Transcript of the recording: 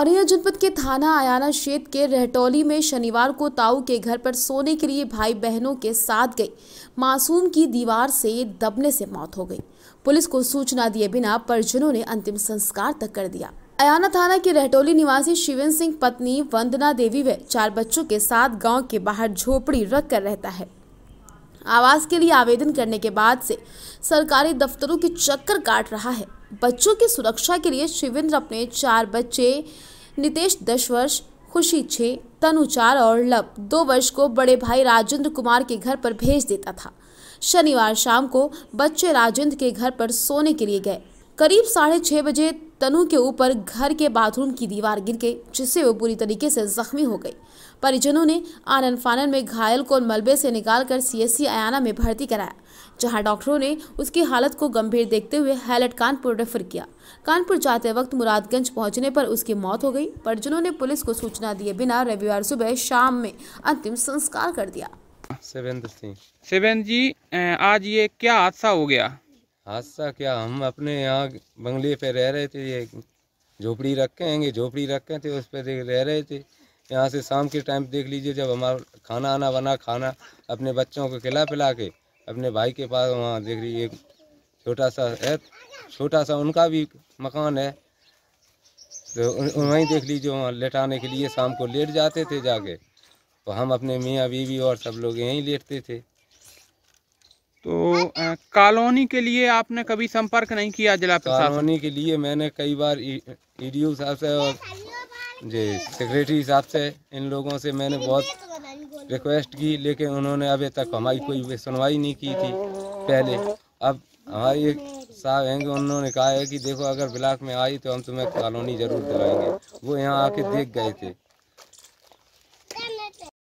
औरैया जनपद के थाना आयाना क्षेत्र के रहटौली में शनिवार को ताऊ के घर पर सोने के लिए भाई बहनों के साथ गई मासूम की दीवार से दबने से मौत हो गई पुलिस को सूचना दिए बिना परिजनों ने अंतिम संस्कार तक कर दिया अयाना थाना के रहटोली निवासी शिवेंद्र सिंह पत्नी वंदना देवी व चार बच्चों के साथ गांव के बाहर झोपड़ी रख कर रहता है आवास के लिए आवेदन करने के बाद से सरकारी दफ्तरों के चक्कर काट रहा है बच्चों की सुरक्षा के लिए शिवेंद्र अपने चार बच्चे नितेश दस वर्ष खुशी छः तनु चार और लव दो वर्ष को बड़े भाई राजेंद्र कुमार के घर पर भेज देता था शनिवार शाम को बच्चे राजेंद्र के घर पर सोने के लिए गए करीब साढ़े छः बजे तनु के ऊपर घर के बाथरूम की दीवार गिर गई जिससे वो बुरी तरीके से जख्मी हो गई परिजनों ने आनंद फानन में घायल को मलबे से निकालकर सीएससी आयाना में भर्ती कराया जहां डॉक्टरों ने उसकी हालत को गंभीर देखते हुए हैलट कानपुर रेफर किया कानपुर जाते वक्त मुरादगंज पहुंचने पर उसकी मौत हो गई परिजनों ने पुलिस को सूचना दिए बिना रविवार सुबह शाम में अंतिम संस्कार कर दिया सेवेंद्र सिंह सेवेंद्र जी आज ये क्या हादसा हो गया हादसा क्या हम अपने यहाँ बंगले पे रह रहे थे ये झोपड़ी रखे हैंगे झोपड़ी रखे थे उस पर रह रहे थे यहाँ से शाम के टाइम देख लीजिए जब हमारा खाना आना बना खाना अपने बच्चों को खिला पिला के अपने भाई के पास वहाँ देख लीजिए छोटा सा है छोटा सा उनका भी मकान है तो वहीं देख लीजिए वहाँ लेटाने के लिए शाम को लेट जाते थे जाके तो हम अपने मियाँ बीवी और सब लोग यहीं लेटते थे तो कॉलोनी के लिए आपने कभी संपर्क नहीं किया जिला प्रशासन कॉलोनी के लिए मैंने कई बार ईडीओ e साहब से और जी सेक्रेटरी साहब से इन लोगों से मैंने बहुत रिक्वेस्ट की लेकिन उन्होंने अभी तक हमारी कोई सुनवाई नहीं की थी पहले अब हमारे साहब हैं उन्होंने कहा है कि देखो अगर ब्लाक में आई तो हम तुम्हें कॉलोनी जरूर दिलाएंगे वो यहाँ आके देख गए थे